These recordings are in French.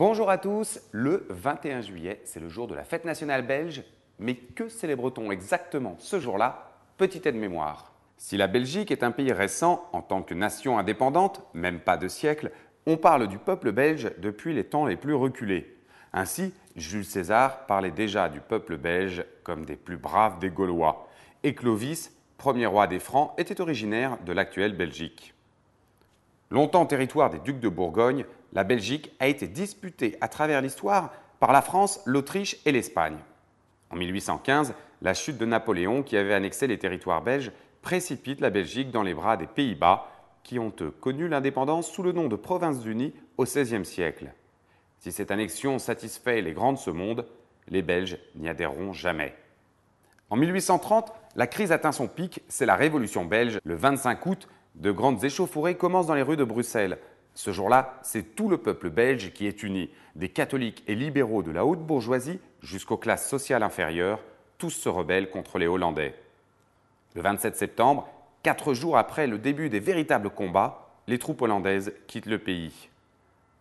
Bonjour à tous, le 21 juillet, c'est le jour de la fête nationale belge, mais que célèbre-t-on exactement ce jour-là Petite aide mémoire. Si la Belgique est un pays récent en tant que nation indépendante, même pas de siècle, on parle du peuple belge depuis les temps les plus reculés. Ainsi, Jules César parlait déjà du peuple belge comme des plus braves des Gaulois, et Clovis, premier roi des Francs, était originaire de l'actuelle Belgique. Longtemps territoire des ducs de Bourgogne, la Belgique a été disputée à travers l'histoire par la France, l'Autriche et l'Espagne. En 1815, la chute de Napoléon, qui avait annexé les territoires belges, précipite la Belgique dans les bras des Pays-Bas, qui ont eux connu l'indépendance sous le nom de Provinces unies au XVIe siècle. Si cette annexion satisfait les grands de ce monde, les Belges n'y adhéreront jamais. En 1830, la crise atteint son pic, c'est la Révolution belge, le 25 août, de grandes échauffourées commencent dans les rues de Bruxelles. Ce jour-là, c'est tout le peuple belge qui est uni, des catholiques et libéraux de la haute bourgeoisie jusqu'aux classes sociales inférieures, tous se rebellent contre les Hollandais. Le 27 septembre, quatre jours après le début des véritables combats, les troupes hollandaises quittent le pays.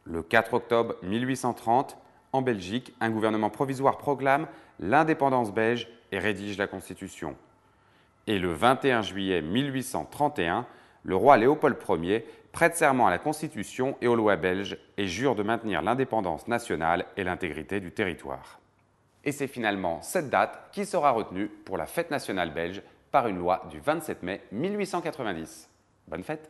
Le 4 octobre 1830, en Belgique, un gouvernement provisoire proclame l'indépendance belge et rédige la Constitution. Et le 21 juillet 1831, le roi Léopold Ier prête serment à la Constitution et aux lois belges et jure de maintenir l'indépendance nationale et l'intégrité du territoire. Et c'est finalement cette date qui sera retenue pour la fête nationale belge par une loi du 27 mai 1890. Bonne fête